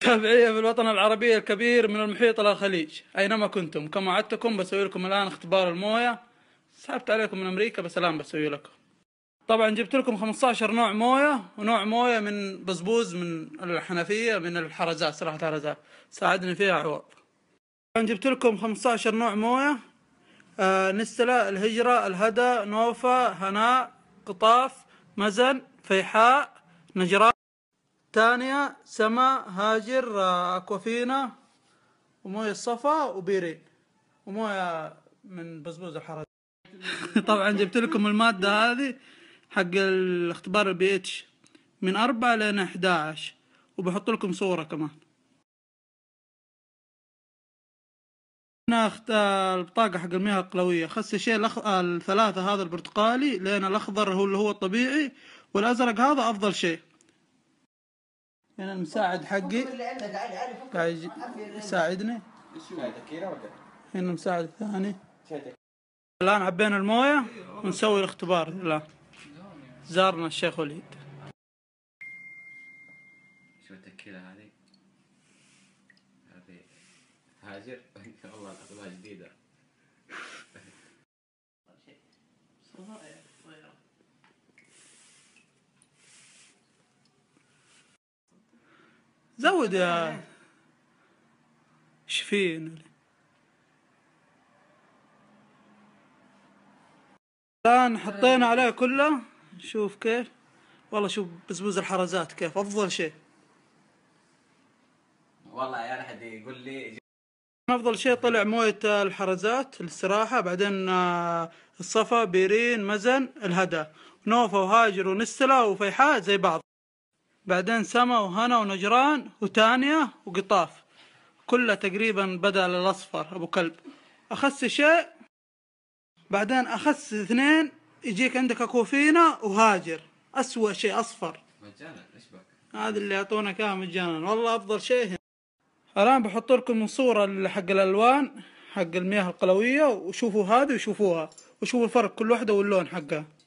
تابعية في الوطن العربي الكبير من المحيط إلى الخليج أينما كنتم كما عدتكم بسوي لكم الآن اختبار الموية سحبت عليكم من أمريكا بسلام بسوي لكم طبعا جبت لكم 15 نوع موية ونوع موية من بزبوز من الحنفية من الحرزات صراحة الحرزات ساعدني فيها عوض طبعا جبت لكم 15 نوع موية آه نسله الهجرة الهدى نوفا هناء قطاف مزن فيحاء نجران ثانية سماء هاجر أكوافينا آه، وموية الصفا وبيرين وموية من بزبوز الحرج طبعا جبت لكم المادة هذه حق الاختبار البي اتش من أربعة لين 11 وبحط لكم صورة كمان هنا أخت... آه، البطاقة حق المياه القلوية خس الشيء الأخ... آه، الثلاثة هذا البرتقالي لين الأخضر هو اللي هو الطبيعي والأزرق هذا أفضل شيء هنا المساعد حقي قاعد يساعدني هنا المساعد الثاني الان عبينا المويه ونسوي الاختبار الان زارنا الشيخ وليد شو التكيلة هذه؟ هذه هاجر والله جديدة زود يا آه. شفين الآن حطينا آه. عليه كله شوف كيف والله شوف بزبوز الحرزات كيف أفضل شيء والله يا أحد يقول لي أفضل شيء طلع موية الحرزات الاستراحة بعدين آه، الصفا بيرين مزن الهدى نوفا وهاجر ونستلا وفيحاء زي بعض بعدين سما وهنا ونجران وتانية وقطاف كلها تقريبا بدل الأصفر أبو كلب أخس شيء بعدين أخس اثنين يجيك عندك أكوفينا وهاجر أسوأ شيء أصفر مجانا ايش بك؟ هذا اللي يعطونك اياه مجانا والله أفضل شيء هنا. الآن بحط لكم صورة حق الألوان حق المياه القلوية وشوفوا هذه وشوفوها وشوفوا الفرق كل واحدة واللون حقها